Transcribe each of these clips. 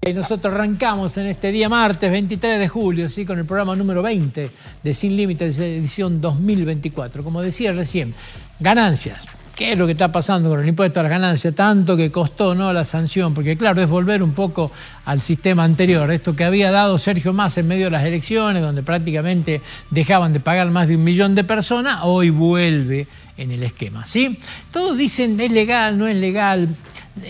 Eh, nosotros arrancamos en este día martes 23 de julio, ¿sí? con el programa número 20 de Sin Límites, edición 2024. Como decía recién, ganancias. ¿Qué es lo que está pasando con el impuesto a las ganancias? Tanto que costó ¿no? la sanción, porque claro, es volver un poco al sistema anterior. Esto que había dado Sergio Más en medio de las elecciones, donde prácticamente dejaban de pagar más de un millón de personas, hoy vuelve en el esquema. ¿sí? Todos dicen, es legal, no es legal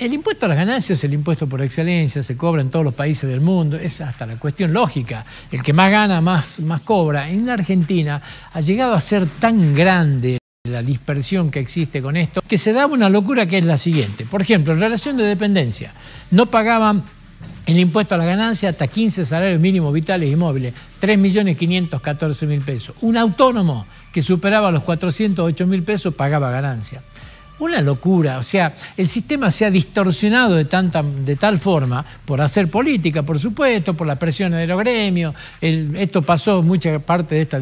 el impuesto a las ganancias es el impuesto por excelencia, se cobra en todos los países del mundo, es hasta la cuestión lógica. El que más gana, más, más cobra. En Argentina ha llegado a ser tan grande la dispersión que existe con esto, que se da una locura que es la siguiente. Por ejemplo, en relación de dependencia, no pagaban el impuesto a la ganancia hasta 15 salarios mínimos vitales y móviles, 3.514.000 pesos. Un autónomo que superaba los 408.000 pesos pagaba ganancia una locura. O sea, el sistema se ha distorsionado de, tanta, de tal forma, por hacer política, por supuesto, por las presiones de los gremios. esto pasó, mucha parte de esta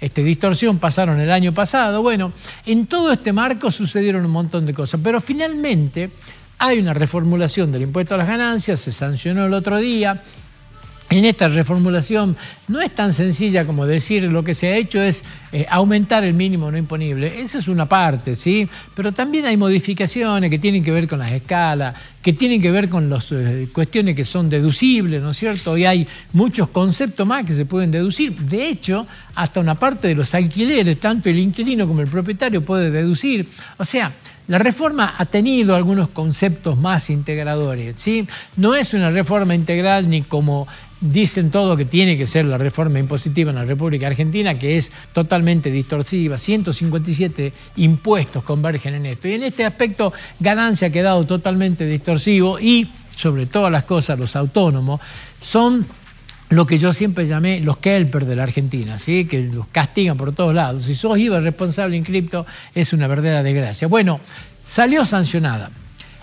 este, distorsión pasaron el año pasado. Bueno, en todo este marco sucedieron un montón de cosas, pero finalmente hay una reformulación del impuesto a las ganancias, se sancionó el otro día en esta reformulación no es tan sencilla como decir lo que se ha hecho es eh, aumentar el mínimo no imponible. Esa es una parte, ¿sí? Pero también hay modificaciones que tienen que ver con las escalas, que tienen que ver con las eh, cuestiones que son deducibles, ¿no es cierto? Y hay muchos conceptos más que se pueden deducir. De hecho, hasta una parte de los alquileres, tanto el inquilino como el propietario puede deducir. O sea, la reforma ha tenido algunos conceptos más integradores, ¿sí? No es una reforma integral ni como dicen todo que tiene que ser la reforma impositiva en la República Argentina, que es totalmente distorsiva. 157 impuestos convergen en esto. Y en este aspecto, ganancia ha quedado totalmente distorsivo y, sobre todas las cosas, los autónomos son lo que yo siempre llamé los kelpers de la Argentina, ¿sí? que los castigan por todos lados. Si sos IVA responsable en cripto, es una verdadera desgracia. Bueno, salió sancionada.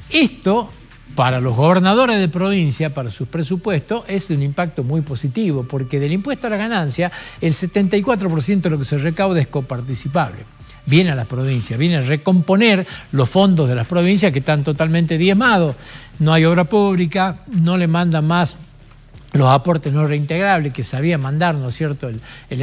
Esto para los gobernadores de provincia, para sus presupuestos, es un impacto muy positivo, porque del impuesto a la ganancia, el 74% de lo que se recauda es coparticipable. Viene a las provincias, viene a recomponer los fondos de las provincias que están totalmente diezmados. No hay obra pública, no le manda más los aportes no reintegrables que sabía mandar, ¿no es cierto?, el,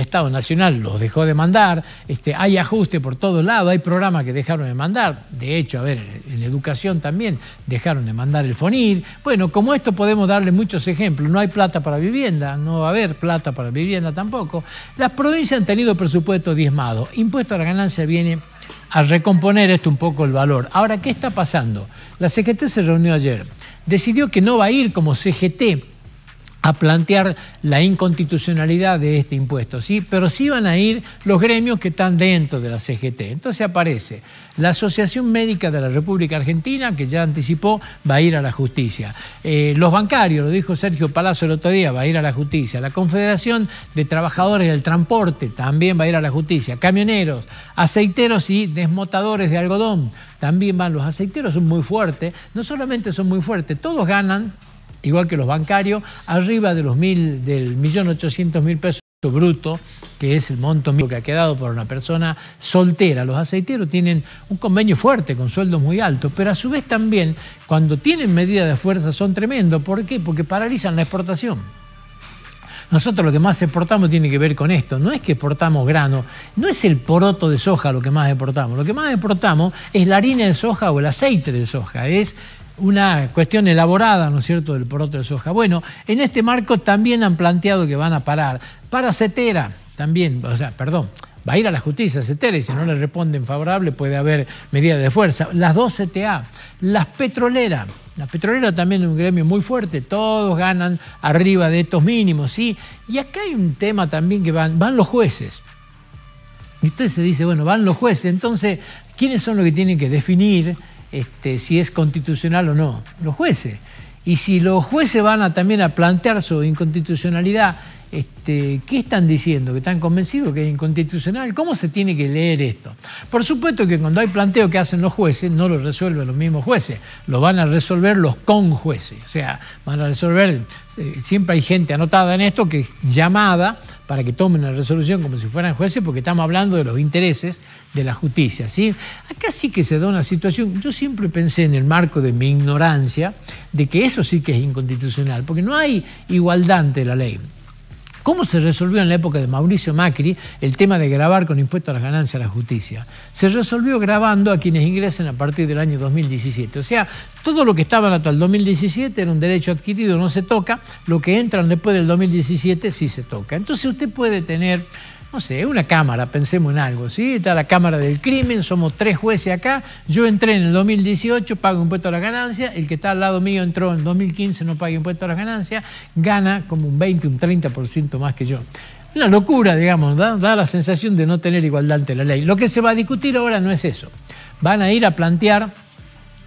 Estado Nacional los dejó de mandar, este, hay ajustes por todos lados, hay programas que dejaron de mandar, de hecho, a ver, en educación también dejaron de mandar el FONIR, bueno, como esto podemos darle muchos ejemplos, no hay plata para vivienda, no va a haber plata para vivienda tampoco, las provincias han tenido presupuesto diezmado, impuesto a la ganancia viene a recomponer esto un poco el valor. Ahora, ¿qué está pasando? La CGT se reunió ayer, decidió que no va a ir como CGT, a plantear la inconstitucionalidad de este impuesto, ¿sí? pero sí van a ir los gremios que están dentro de la CGT. Entonces aparece la Asociación Médica de la República Argentina, que ya anticipó, va a ir a la justicia. Eh, los bancarios, lo dijo Sergio Palazzo el otro día, va a ir a la justicia. La Confederación de Trabajadores del Transporte también va a ir a la justicia. Camioneros, aceiteros y desmotadores de algodón también van. Los aceiteros son muy fuertes, no solamente son muy fuertes, todos ganan igual que los bancarios, arriba de los mil, del millón ochocientos mil pesos bruto, que es el monto mínimo que ha quedado por una persona soltera. Los aceiteros tienen un convenio fuerte con sueldos muy altos, pero a su vez también cuando tienen medidas de fuerza son tremendos. ¿Por qué? Porque paralizan la exportación. Nosotros lo que más exportamos tiene que ver con esto. No es que exportamos grano, no es el poroto de soja lo que más exportamos. Lo que más exportamos es la harina de soja o el aceite de soja. Es una cuestión elaborada, ¿no es cierto?, del poroto de soja. Bueno, en este marco también han planteado que van a parar. Para Cetera, también, o sea, perdón, va a ir a la justicia CETERA y si no le responden favorable puede haber medidas de fuerza. Las dos CTA, las petroleras, las petroleras también es un gremio muy fuerte, todos ganan arriba de estos mínimos, ¿sí? Y acá hay un tema también que van, van los jueces. Y usted se dice, bueno, van los jueces, entonces, ¿quiénes son los que tienen que definir? Este, si es constitucional o no, los jueces. Y si los jueces van a, también a plantear su inconstitucionalidad este, ¿Qué están diciendo? ¿Que están convencidos que es inconstitucional? ¿Cómo se tiene que leer esto? Por supuesto que cuando hay planteo que hacen los jueces, no lo resuelven los mismos jueces, lo van a resolver los conjueces. O sea, van a resolver, eh, siempre hay gente anotada en esto que es llamada para que tomen la resolución como si fueran jueces, porque estamos hablando de los intereses de la justicia. ¿sí? Acá sí que se da una situación, yo siempre pensé en el marco de mi ignorancia, de que eso sí que es inconstitucional, porque no hay igualdad ante la ley. ¿Cómo se resolvió en la época de Mauricio Macri el tema de grabar con impuesto a las ganancias a la justicia? Se resolvió grabando a quienes ingresen a partir del año 2017. O sea, todo lo que estaba hasta el 2017 era un derecho adquirido, no se toca. Lo que entran después del 2017 sí se toca. Entonces usted puede tener no sé, una cámara, pensemos en algo, ¿sí? Está la Cámara del Crimen, somos tres jueces acá, yo entré en el 2018, pago impuesto a la ganancia el que está al lado mío entró en el 2015, no paga impuesto a la ganancias, gana como un 20, un 30% más que yo. Una locura, digamos, da, da la sensación de no tener igualdad ante la ley. Lo que se va a discutir ahora no es eso. Van a ir a plantear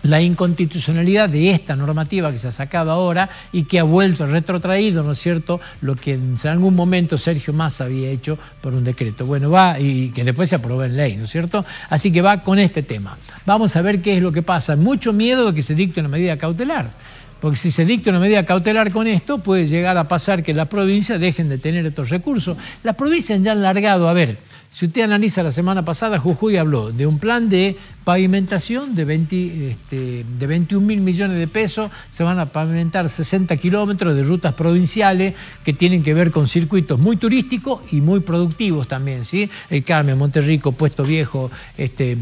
la inconstitucionalidad de esta normativa que se ha sacado ahora y que ha vuelto retrotraído, ¿no es cierto?, lo que en algún momento Sergio Massa había hecho por un decreto. Bueno, va y que después se aprobó en ley, ¿no es cierto? Así que va con este tema. Vamos a ver qué es lo que pasa. Mucho miedo de que se dicte una medida cautelar. Porque si se dicta una medida cautelar con esto, puede llegar a pasar que las provincias dejen de tener estos recursos. Las provincias ya han largado, a ver, si usted analiza la semana pasada, Jujuy habló de un plan de pavimentación de, 20, este, de 21 mil millones de pesos, se van a pavimentar 60 kilómetros de rutas provinciales que tienen que ver con circuitos muy turísticos y muy productivos también, ¿sí? El Carmen, Monterrico, Puesto Viejo, este,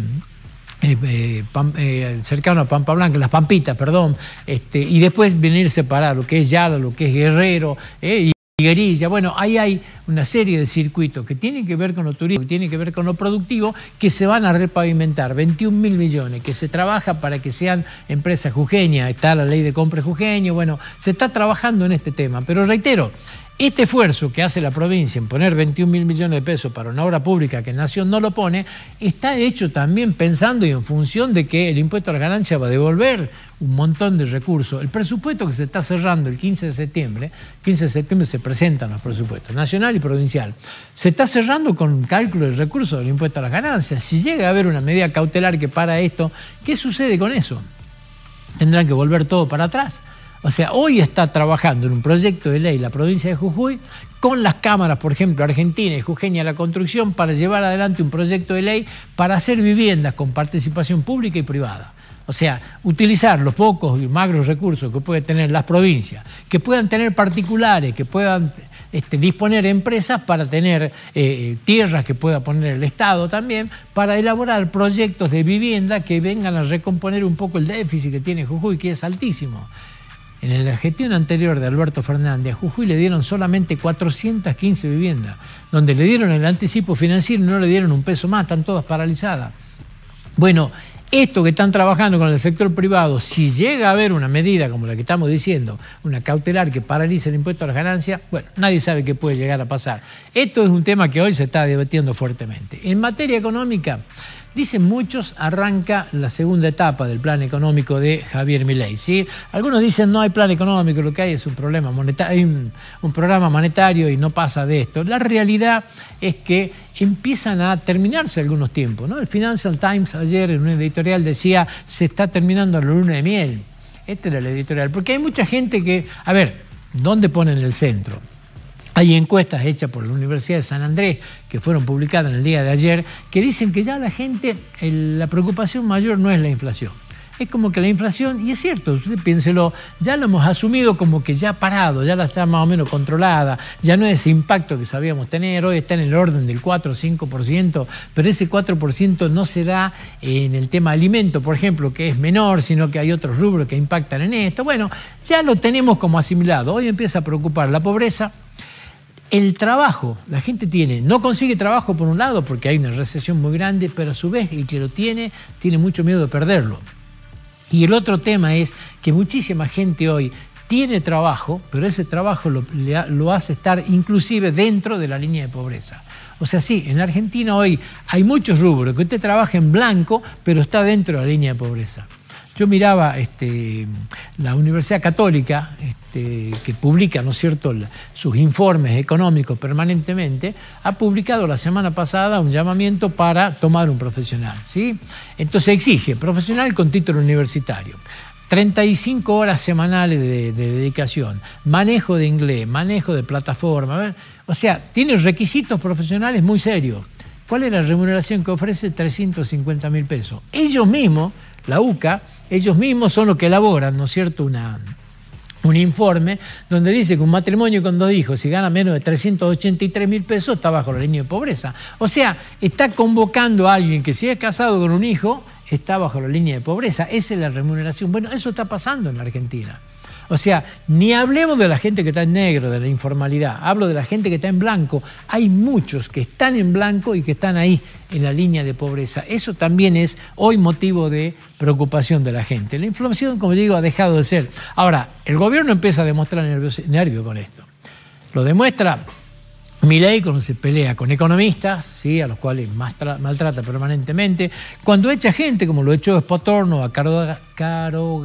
eh, eh, eh, cercano a Pampa Blanca, las Pampitas, perdón, este, y después venirse para lo que es Yala, lo que es Guerrero, y Guerilla. Bueno, ahí hay una serie de circuitos que tienen que ver con lo turístico, que tienen que ver con lo productivo, que se van a repavimentar. 21 mil millones, que se trabaja para que sean empresas jujeñas, está la ley de compra jujeño, bueno, se está trabajando en este tema, pero reitero, este esfuerzo que hace la provincia en poner 21 mil millones de pesos para una obra pública que Nación no lo pone, está hecho también pensando y en función de que el impuesto a las ganancias va a devolver un montón de recursos. El presupuesto que se está cerrando el 15 de septiembre, 15 de septiembre se presentan los presupuestos, nacional y provincial, se está cerrando con cálculo de recursos del impuesto a las ganancias. Si llega a haber una medida cautelar que para esto, ¿qué sucede con eso? Tendrán que volver todo para atrás. O sea, hoy está trabajando en un proyecto de ley la provincia de Jujuy con las cámaras, por ejemplo, Argentina y Jujeña la Construcción, para llevar adelante un proyecto de ley para hacer viviendas con participación pública y privada. O sea, utilizar los pocos y magros recursos que pueden tener las provincias, que puedan tener particulares, que puedan este, disponer empresas para tener eh, tierras que pueda poner el Estado también, para elaborar proyectos de vivienda que vengan a recomponer un poco el déficit que tiene Jujuy, que es altísimo. En el gestión anterior de Alberto Fernández, a Jujuy le dieron solamente 415 viviendas, donde le dieron el anticipo financiero y no le dieron un peso más, están todas paralizadas. Bueno, esto que están trabajando con el sector privado, si llega a haber una medida como la que estamos diciendo, una cautelar que paralice el impuesto a las ganancias, bueno, nadie sabe qué puede llegar a pasar. Esto es un tema que hoy se está debatiendo fuertemente. En materia económica, Dicen muchos, arranca la segunda etapa del plan económico de Javier Milei. ¿sí? Algunos dicen no hay plan económico, lo que hay es un, problema monetario, programa monetario y no pasa de esto. La realidad es que empiezan a terminarse algunos tiempos. El Financial Times ayer en un editorial decía se está terminando la luna de miel. Este era el editorial. Porque hay mucha gente que, a ver, ¿dónde ponen el centro? Hay encuestas hechas por la Universidad de San Andrés, que fueron publicadas en el día de ayer, que dicen que ya la gente, la preocupación mayor no es la inflación. Es como que la inflación, y es cierto, piénselo, ya lo hemos asumido como que ya ha parado, ya la está más o menos controlada, ya no es ese impacto que sabíamos tener, hoy está en el orden del 4 o 5%, pero ese 4% no se da en el tema alimento, por ejemplo, que es menor, sino que hay otros rubros que impactan en esto. Bueno, ya lo tenemos como asimilado, hoy empieza a preocupar la pobreza, el trabajo, la gente tiene, no consigue trabajo por un lado porque hay una recesión muy grande, pero a su vez el que lo tiene tiene mucho miedo de perderlo. Y el otro tema es que muchísima gente hoy tiene trabajo, pero ese trabajo lo, hace estar inclusive dentro de la línea de pobreza. O sea, sí, en la Argentina hoy hay muchos rubros que usted trabaja en blanco, pero está dentro de la línea de pobreza. Yo miraba este, la Universidad Católica, este, este, que publica ¿no es cierto? sus informes económicos permanentemente, ha publicado la semana pasada un llamamiento para tomar un profesional. ¿sí? Entonces exige profesional con título universitario. 35 horas semanales de, dedicación, manejo de inglés, manejo de plataforma, o sea, tiene requisitos profesionales muy serios. ¿Cuál es la remuneración que ofrece? 350 mil pesos. Ellos mismos, la UCA, ellos mismos son los que elaboran, ¿no es cierto?, una, un informe donde dice que un matrimonio con dos hijos, si gana menos de 383 mil pesos, está bajo la línea de pobreza. O sea, está convocando a alguien que si es casado con un hijo, está bajo la línea de pobreza. Esa es la remuneración. Bueno, eso está pasando en la Argentina. O sea, ni hablemos de la gente que está en negro, de la informalidad, hablo de la gente que está en blanco. Hay muchos que están en blanco y que están ahí en la línea de pobreza. Eso también es hoy motivo de preocupación de la gente. La inflación, como digo, ha dejado de ser. Ahora, el gobierno empieza a demostrar nervios, nervio con esto. Lo demuestra Milei cuando se pelea con economistas, ¿sí? a los cuales maltrata permanentemente, cuando echa gente, como lo echó Spotorno a Caro,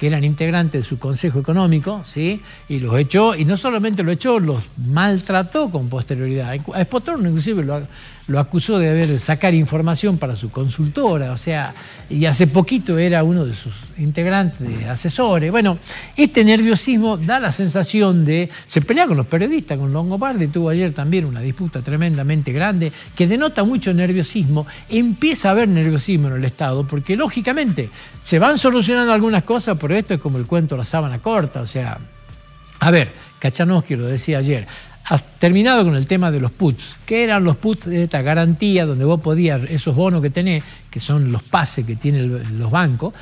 que eran integrantes de su Consejo Económico, ¿sí? y los echó, y no solamente lo echó, los maltrató con posterioridad. A Spotorno inclusive lo, acusó de haber sacar información para su consultora, o sea, y hace poquito era uno de sus integrantes, de asesores. Bueno, este nerviosismo da la sensación de, se pelea con los periodistas, con Longobardi, tuvo ayer también una disputa tremendamente grande, que denota mucho nerviosismo, empieza a haber nerviosismo en el Estado, porque lógicamente se van solucionando algunas cosas, pero esto es como el cuento La sábana corta, o sea, a ver, Kachanowski lo decía ayer, has terminado con el tema de los puts. ¿Qué eran los puts? de Esta garantía donde vos podías, esos bonos que tenés, que son los pases que tienen los bancos,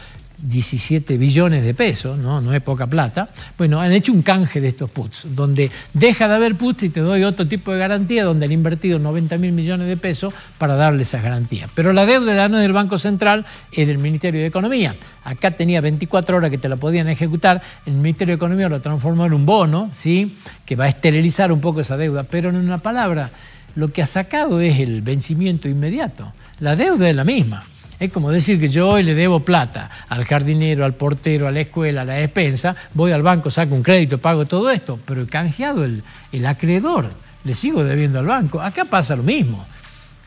17 billones de pesos, ¿no? no es poca plata, bueno, han hecho un canje de estos puts, donde deja de haber puts y te doy otro tipo de garantía, donde han invertido 90 mil millones de pesos para darle esas garantías. Pero la deuda no es del Banco Central, es del Ministerio de Economía. Acá tenía 24 horas que te la podían ejecutar, el Ministerio de Economía lo transformó en un bono, ¿sí? que va a esterilizar un poco esa deuda, pero en una palabra, lo que ha sacado es el vencimiento inmediato. La deuda es la misma. Es como decir que yo hoy le debo plata al jardinero, al portero, a la escuela, a la despensa, voy al banco, saco un crédito, pago todo esto, pero he canjeado el, el acreedor, le sigo debiendo al banco. Acá pasa lo mismo.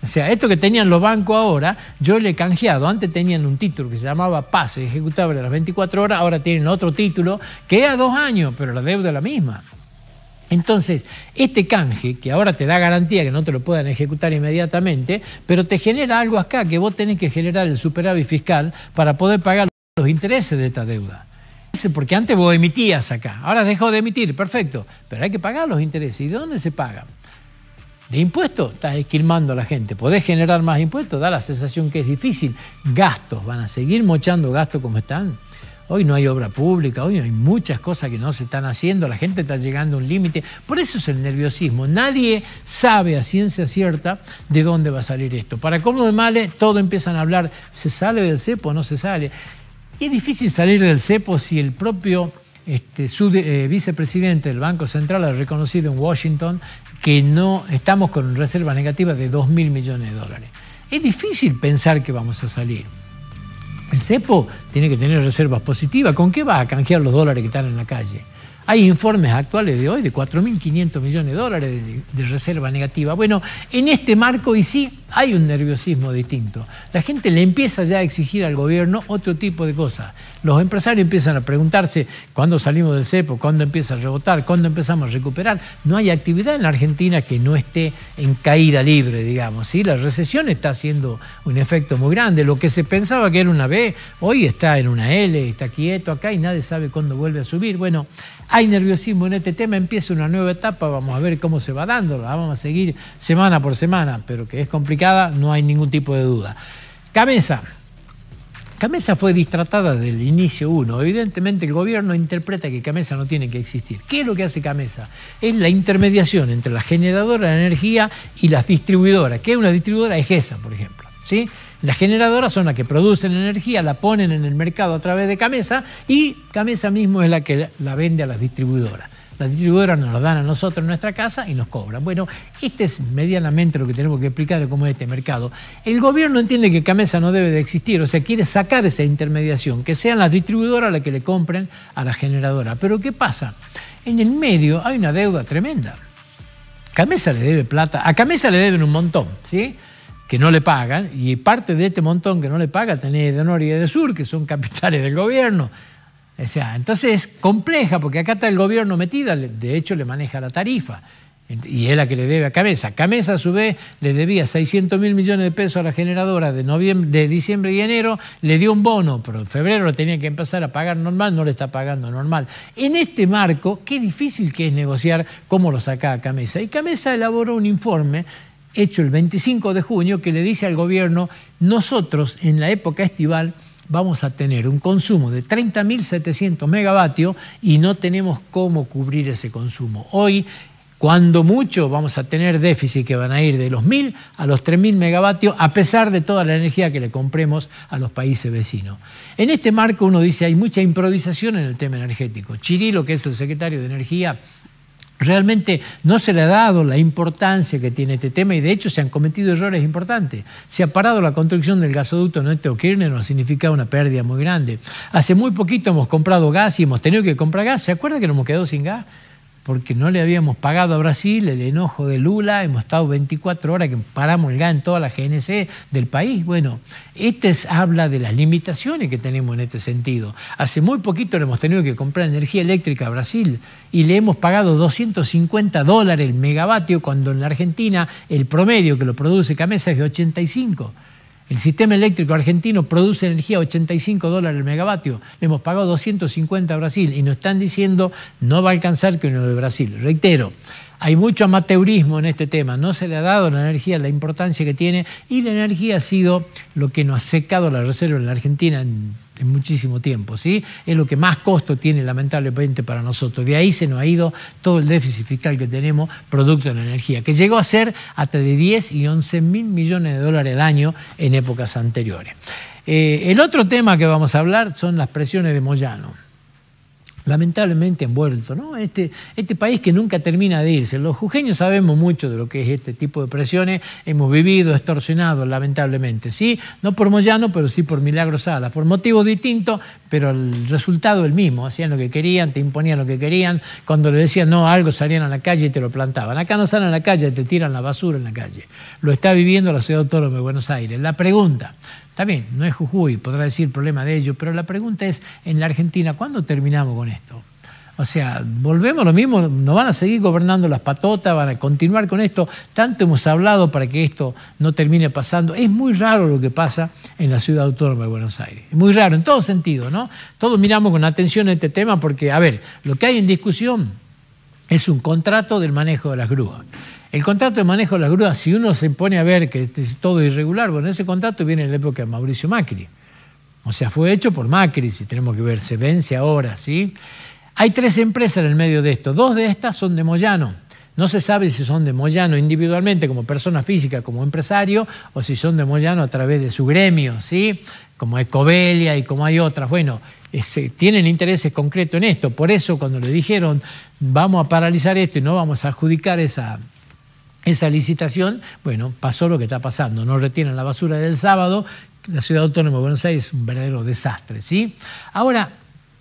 O sea, esto que tenían los bancos ahora, yo le he canjeado. Antes tenían un título que se llamaba pase ejecutable a las 24 horas, ahora tienen otro título que es a dos años, pero la deuda es la misma. Entonces, este canje, que ahora te da garantía que no te lo puedan ejecutar inmediatamente, pero te genera algo acá que vos tenés que generar el superávit fiscal para poder pagar los intereses de esta deuda. Porque antes vos emitías acá, ahora dejó de emitir, perfecto, pero hay que pagar los intereses. ¿Y de dónde se pagan? de impuestos, estás esquilmando a la gente. Podés generar más impuestos, da la sensación que es difícil. Gastos, van a seguir mochando gastos como están. Hoy no hay obra pública, hoy hay muchas cosas que no se están haciendo, la gente está llegando a un límite. Por eso es el nerviosismo. Nadie sabe a ciencia cierta de dónde va a salir esto. Para cómo de males, todo empiezan a hablar, ¿se sale del cepo o no se sale? Es difícil salir del cepo si el propio este, su eh, vicepresidente del Banco Central ha reconocido en Washington que no estamos con reservas negativas de 2 mil millones de dólares. Es difícil pensar que vamos a salir. El cepo tiene que tener reservas positivas. ¿Con qué va a canjear los dólares que están en la calle? Hay informes actuales de hoy de 4.500 millones de dólares de, reserva negativa. Bueno, en este marco y sí hay un nerviosismo distinto. La gente le empieza ya a exigir al gobierno otro tipo de cosas. Los empresarios empiezan a preguntarse cuándo salimos del CEPO, cuándo empieza a rebotar, cuándo empezamos a recuperar. No hay actividad en la Argentina que no esté en caída libre, digamos. ¿sí? La recesión está haciendo un efecto muy grande. Lo que se pensaba que era una B, hoy está en una L, está quieto acá y nadie sabe cuándo vuelve a subir. Bueno, hay hay nerviosismo en este tema, empieza una nueva etapa, vamos a ver cómo se va dando, la vamos a seguir semana por semana, pero que es complicada, no hay ningún tipo de duda. Camesa. Camesa fue distratada desde el inicio uno. Evidentemente el gobierno interpreta que Camesa no tiene que existir. ¿Qué es lo que hace Camesa? Es la intermediación entre la generadora de energía y las distribuidoras. ¿Qué es una distribuidora? Es esa, por ejemplo. ¿sí? Las generadoras son las que producen energía, la ponen en el mercado a través de Camesa y Camesa mismo es la que la vende a las distribuidoras. Las distribuidoras nos la dan a nosotros en nuestra casa y nos cobran. Bueno, este es medianamente lo que tenemos que explicar de cómo es este mercado. El gobierno entiende que Camesa no debe de existir, o sea, quiere sacar esa intermediación, que sean las distribuidoras las que le compren a la generadora. Pero ¿qué pasa? En el medio hay una deuda tremenda. Camesa le debe plata, a Camesa le deben un montón, ¿sí? que no le pagan, y parte de este montón que no le paga tenés de Honor y de Sur, que son capitales del gobierno. O sea, entonces es compleja, porque acá está el gobierno metida, de hecho le maneja la tarifa, y es la que le debe a Camesa. Camesa, a su vez, le debía 600 mil millones de pesos a la generadora de, noviembre, de diciembre y enero, le dio un bono, pero en febrero tenía que empezar a pagar normal, no le está pagando normal. En este marco, qué difícil que es negociar cómo lo saca a Y Camesa elaboró un informe hecho el 25 de junio que le dice al gobierno, nosotros en la época estival vamos a tener un consumo de 30.700 megavatios y no tenemos cómo cubrir ese consumo. Hoy, cuando mucho, vamos a tener déficit que van a ir de los 1.000 a los 3.000 megavatios, a pesar de toda la energía que le compremos a los países vecinos. En este marco uno dice, hay mucha improvisación en el tema energético. Chirilo, que es el secretario de Energía, Realmente no se le ha dado la importancia que tiene este tema y de hecho se han cometido errores importantes. Se ha parado la construcción del gasoducto Neto no ha significado una pérdida muy grande. Hace muy poquito hemos comprado gas y hemos tenido que comprar gas. ¿Se acuerda que nos hemos quedado sin gas? porque no le habíamos pagado a Brasil el enojo de Lula, hemos estado 24 horas que paramos el gas en toda la GNC del país. Bueno, este habla de las limitaciones que tenemos en este sentido. Hace muy poquito le hemos tenido que comprar energía eléctrica a Brasil y le hemos pagado 250 dólares el megavatio cuando en la Argentina el promedio que lo produce Camesa es de 85. El sistema eléctrico argentino produce energía a 85 dólares el megavatio. Le hemos pagado 250 a Brasil y nos están diciendo no va a alcanzar que uno de Brasil. Reitero, hay mucho amateurismo en este tema. No se le ha dado la energía la importancia que tiene y la energía ha sido lo que nos ha secado la reserva en la Argentina en en muchísimo tiempo. ¿sí? Es lo que más costo tiene lamentablemente para nosotros. De ahí se nos ha ido todo el déficit fiscal que tenemos producto de la energía, que llegó a ser hasta de 10 y 11 mil millones de dólares al año en épocas anteriores. Eh, el otro tema que vamos a hablar son las presiones de Moyano lamentablemente envuelto. ¿no? Este, este, país que nunca termina de irse. Los jujeños sabemos mucho de lo que es este tipo de presiones, hemos vivido extorsionados, lamentablemente. Sí, no por Moyano, pero sí por Milagro por motivos distintos, pero el resultado el mismo. Hacían lo que querían, te imponían lo que querían. Cuando le decían no algo, salían a la calle y te lo plantaban. Acá no salen a la calle, te tiran la basura en la calle. Lo está viviendo la ciudad autónoma de Buenos Aires. La pregunta, Está bien, no es Jujuy, podrá decir problema de ello, pero la pregunta es, en la Argentina, ¿cuándo terminamos con esto? O sea, volvemos lo mismo, ¿No van a seguir gobernando las patotas, van a continuar con esto. Tanto hemos hablado para que esto no termine pasando. Es muy raro lo que pasa en la ciudad autónoma de Buenos Aires. Es muy raro, en todo sentido, ¿no? Todos miramos con atención este tema porque, a ver, lo que hay en discusión es un contrato del manejo de las grúas. El contrato de manejo de las grúas, si uno se pone a ver que es todo irregular, bueno, ese contrato viene en la época de Mauricio Macri. O sea, fue hecho por Macri, si tenemos que ver, se vence ahora, ¿sí? Hay tres empresas en el medio de esto. Dos de estas son de Moyano. No se sabe si son de Moyano individualmente, como persona física, como empresario, o si son de Moyano a través de su gremio, ¿sí? como Escobelia y como hay otras. Bueno, tienen intereses concretos en esto. Por eso cuando le dijeron, vamos a paralizar esto y no vamos a adjudicar esa, esa licitación, bueno, pasó lo que está pasando. No retienen la basura del sábado, la ciudad autónoma de Buenos Aires es un verdadero desastre, ¿sí? Ahora,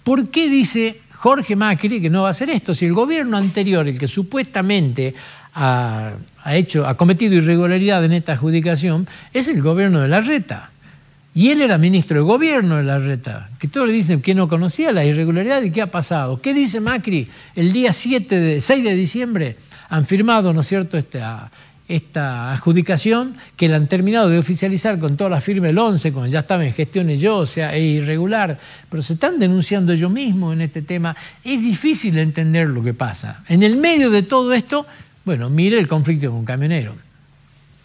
¿por qué dice Jorge Macri que no va a hacer esto? Si el gobierno anterior, el que supuestamente ha, hecho, ha cometido irregularidad en esta adjudicación, es el gobierno de la reta. Y él era ministro de gobierno de la reta, que todos le dicen que no conocía la irregularidad y qué ha pasado. ¿Qué dice Macri el día 7 de, 6 de diciembre? han firmado, ¿no es cierto?, esta, adjudicación que la han terminado de oficializar con toda la firma el 11, cuando ya estaba en gestiones yo, o sea, es irregular, pero se están denunciando ellos mismos en este tema. Es difícil entender lo que pasa. En el medio de todo esto, bueno, mire el conflicto con camionero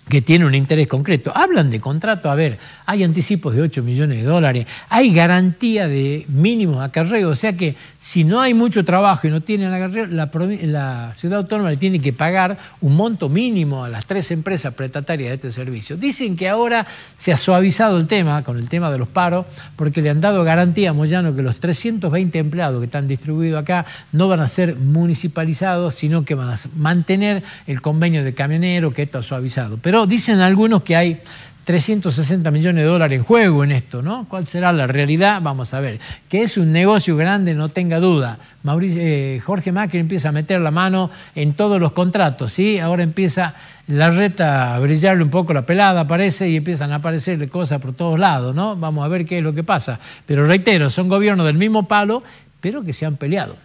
que tiene un interés concreto. Hablan de contrato, a ver, hay anticipos de 8 millones de dólares, hay garantía de mínimo acarreo, o sea que si no hay mucho trabajo y no tienen acarreo, la, ciudad autónoma le tiene que pagar un monto mínimo a las tres empresas prestatarias de este servicio. Dicen que ahora se ha suavizado el tema con el tema de los paros, porque le han dado garantía a Moyano que los 320 empleados que están distribuidos acá no van a ser municipalizados, sino que van a mantener el convenio de camionero que esto ha suavizado. Pero Dicen algunos que hay 360 millones de dólares en juego en esto, ¿no? ¿Cuál será la realidad? Vamos a ver. Que es un negocio grande, no tenga duda. Eh, Jorge Macri empieza a meter la mano en todos los contratos, ¿sí? Ahora empieza la reta a brillarle un poco la pelada, aparece y empiezan a aparecer cosas por todos lados, ¿no? Vamos a ver qué es lo que pasa. Pero reitero, son gobiernos del mismo palo, pero que se han peleado.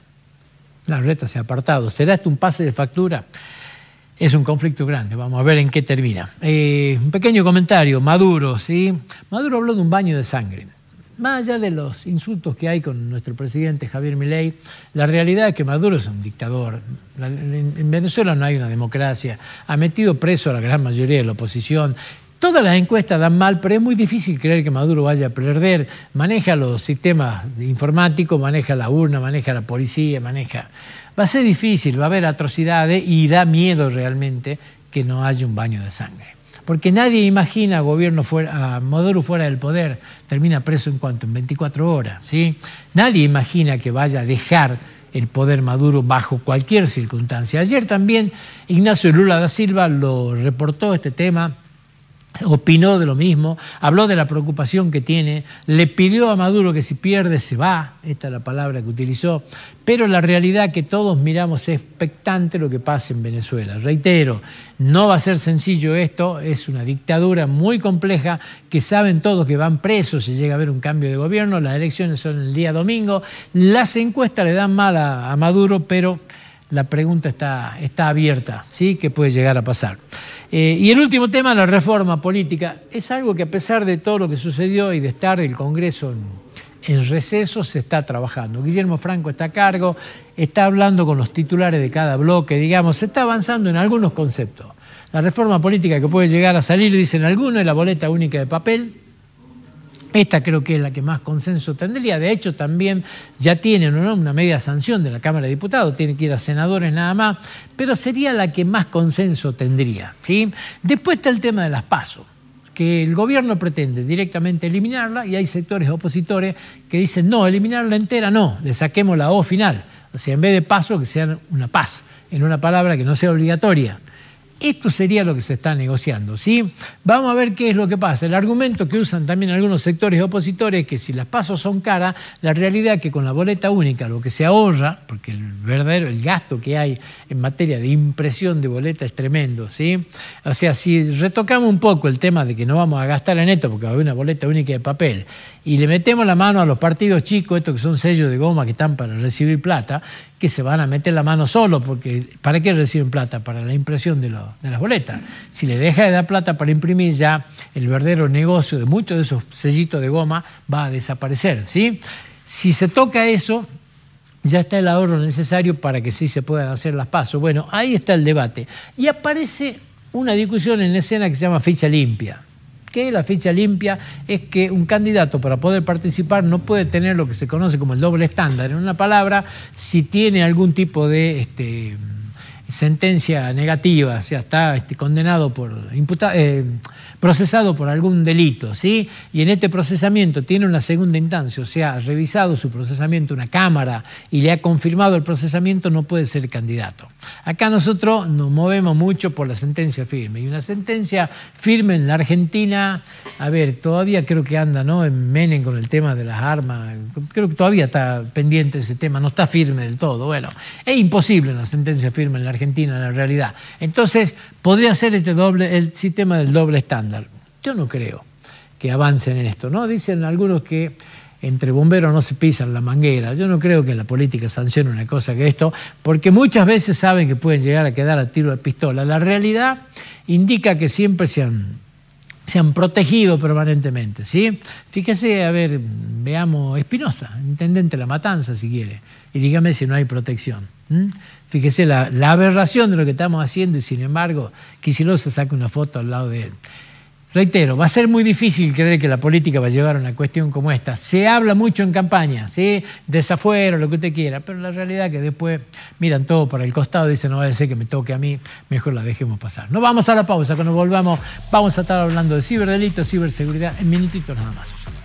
La reta se ha apartado. ¿Será esto un pase de factura? Es un conflicto grande, vamos a ver en qué termina. Eh, un pequeño comentario, Maduro, ¿sí? Maduro habló de un baño de sangre. Más allá de los insultos que hay con nuestro presidente Javier Milei, la realidad es que Maduro es un dictador. En Venezuela no hay una democracia. Ha metido preso a la gran mayoría de la oposición. Todas las encuestas dan mal, pero es muy difícil creer que Maduro vaya a perder. Maneja los sistemas informáticos, maneja la urna, maneja la policía, maneja Va a ser difícil, va a haber atrocidades y da miedo realmente que no haya un baño de sangre. Porque nadie imagina a, gobierno fuera, fuera del poder, termina preso en cuanto, en 24 horas. ¿sí? Nadie imagina que vaya a dejar el poder Maduro bajo cualquier circunstancia. Ayer también Ignacio Lula da Silva lo reportó este tema opinó de lo mismo, habló de la preocupación que tiene, le pidió a Maduro que si pierde se va, esta es la palabra que utilizó, pero la realidad que todos miramos es expectante lo que pasa en Venezuela. Reitero, no va a ser sencillo esto, es una dictadura muy compleja que saben todos que van presos si llega a haber un cambio de gobierno, las elecciones son el día domingo, las encuestas le dan mal a, a Maduro, pero la pregunta está, está abierta, ¿sí? ¿Qué puede llegar a pasar? Eh, y el último tema, la reforma política, es algo que a pesar de todo lo que sucedió y de estar el Congreso en, en receso, se está trabajando. Guillermo Franco está a cargo, está hablando con los titulares de cada bloque, digamos, se está avanzando en algunos conceptos. La reforma política que puede llegar a salir, dicen algunos, es la boleta única de papel, esta creo que es la que más consenso tendría. De hecho, también ya tienen una media sanción de la Cámara de Diputados, tiene que ir a senadores nada más, pero sería la que más consenso tendría. ¿sí? Después está el tema de las pasos que el gobierno pretende directamente eliminarla y hay sectores opositores que dicen, no, eliminarla entera no, le saquemos la O final. O sea, en vez de paso, que sea una paz, en una palabra que no sea obligatoria. Esto sería lo que se está negociando. ¿sí? Vamos a ver qué es lo que pasa. El argumento que usan también algunos sectores opositores es que si las pasos son caras, la realidad es que con la boleta única lo que se ahorra, porque el verdadero, el gasto que hay en materia de impresión de boleta es tremendo. ¿sí? O sea, si retocamos un poco el tema de que no vamos a gastar en esto porque va a haber una boleta única de papel y le metemos la mano a los partidos chicos, estos que son sellos de goma que están para recibir plata, que se van a meter la mano solo, porque ¿para qué reciben plata? Para la impresión de los de las boletas. Si le deja de dar plata para imprimir, ya el verdadero negocio de muchos de esos sellitos de goma va a desaparecer. ¿sí? Si se toca eso, ya está el ahorro necesario para que sí se puedan hacer las pasos. Bueno, ahí está el debate. Y aparece una discusión en escena que se llama ficha limpia. es la ficha limpia es que un candidato para poder participar no puede tener lo que se conoce como el doble estándar. En una palabra, si tiene algún tipo de este, sentencia negativa, o sea, está este, condenado por, eh, procesado por algún delito, ¿sí? Y en este procesamiento tiene una segunda instancia, o sea, ha revisado su procesamiento una cámara y le ha confirmado el procesamiento, no puede ser candidato. Acá nosotros nos movemos mucho por la sentencia firme. Y una sentencia firme en la Argentina, a ver, todavía creo que anda, ¿no? En Menem con el tema de las armas, creo que todavía está pendiente ese tema, no está firme del todo. Bueno, es imposible una sentencia firme en la Argentina Argentina en la realidad. Entonces, podría ser este doble, el sistema del doble estándar. Yo no creo que avancen en esto. ¿no? Dicen algunos que entre bomberos no se pisan la manguera. Yo no creo que la política sancione una cosa que esto, porque muchas veces saben que pueden llegar a quedar a tiro de pistola. La realidad indica que siempre se han, se han protegido permanentemente. ¿sí? Fíjese, a ver, veamos, Espinosa, intendente de la matanza si quiere, y dígame si no hay protección. ¿Mm? Fíjese la, aberración de lo que estamos haciendo y sin embargo Kicillof se saca una foto al lado de él. Reitero, va a ser muy difícil creer que la política va a llevar a una cuestión como esta. Se habla mucho en campaña, ¿sí? desafuero, lo que usted quiera, pero la realidad es que después miran todo para el costado y dicen, no va a ser que me toque a mí, mejor la dejemos pasar. No vamos a la pausa, cuando volvamos vamos a estar hablando de ciberdelitos, ciberseguridad, en minutitos nada más.